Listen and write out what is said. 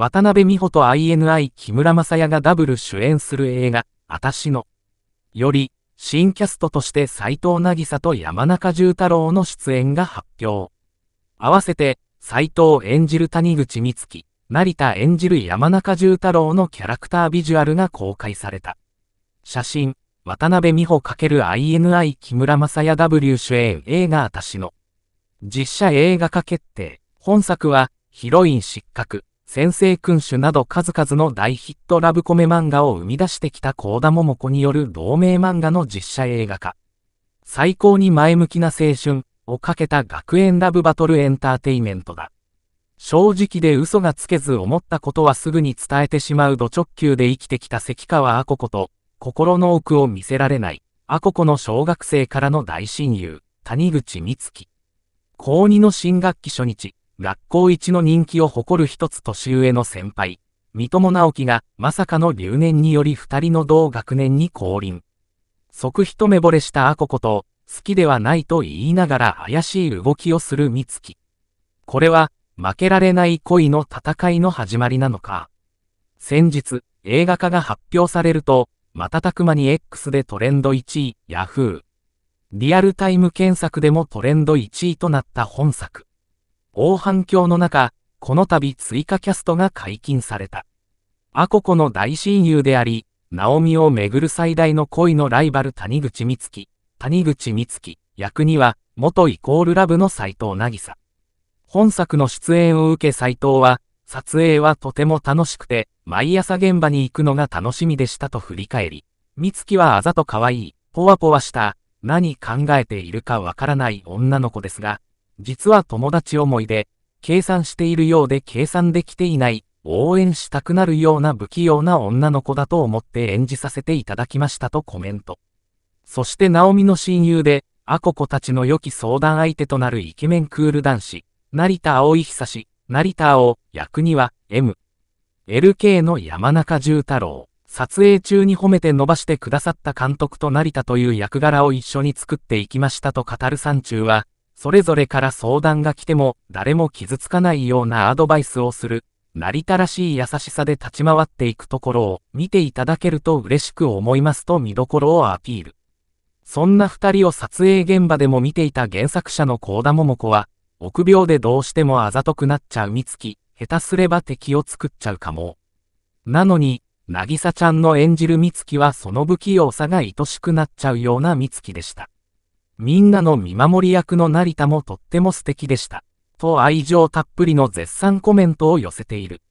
渡辺美穂と INI 木村正也がダブル主演する映画、あたしの。より、新キャストとして斎藤渚と山中重太郎の出演が発表。合わせて、斎藤演じる谷口美月、成田演じる山中重太郎のキャラクタービジュアルが公開された。写真、渡辺美穂 ×INI 木村正也 W 主演映画あたしの。実写映画化決定。本作は、ヒロイン失格。先生君主など数々の大ヒットラブコメ漫画を生み出してきた高田桃子による同名漫画の実写映画化。最高に前向きな青春をかけた学園ラブバトルエンターテイメントだ。正直で嘘がつけず思ったことはすぐに伝えてしまう土直球で生きてきた関川アココと、心の奥を見せられない、アココの小学生からの大親友、谷口美月。高2の新学期初日、学校一の人気を誇る一つ年上の先輩、三友直樹が、まさかの留年により二人の同学年に降臨。即一目惚れしたアコこと、好きではないと言いながら怪しい動きをする三月。これは、負けられない恋の戦いの始まりなのか。先日、映画化が発表されると、瞬く間に X でトレンド1位、Yahoo。リアルタイム検索でもトレンド1位となった本作。大反響の中、この度追加キャストが解禁された。アココの大親友であり、ナオミをめぐる最大の恋のライバル谷口美月、谷口美月、役には、元イコールラブの斎藤渚。本作の出演を受け斎藤は、撮影はとても楽しくて、毎朝現場に行くのが楽しみでしたと振り返り、美月はあざと可愛い、ぽわぽわした、何考えているかわからない女の子ですが、実は友達思いで、計算しているようで計算できていない、応援したくなるような不器用な女の子だと思って演じさせていただきましたとコメント。そしてナオミの親友で、アココたちの良き相談相手となるイケメンクール男子、成田蒼井久志、成田を役には、M。LK の山中重太郎。撮影中に褒めて伸ばしてくださった監督と成田という役柄を一緒に作っていきましたと語る山中は、それぞれから相談が来ても誰も傷つかないようなアドバイスをする、成田らしい優しさで立ち回っていくところを見ていただけると嬉しく思いますと見どころをアピール。そんな二人を撮影現場でも見ていた原作者の高田桃子は、臆病でどうしてもあざとくなっちゃう美月、下手すれば敵を作っちゃうかも。なのに、なぎさちゃんの演じる美月はその不器用さが愛しくなっちゃうような美月でした。みんなの見守り役の成田もとっても素敵でした。と愛情たっぷりの絶賛コメントを寄せている。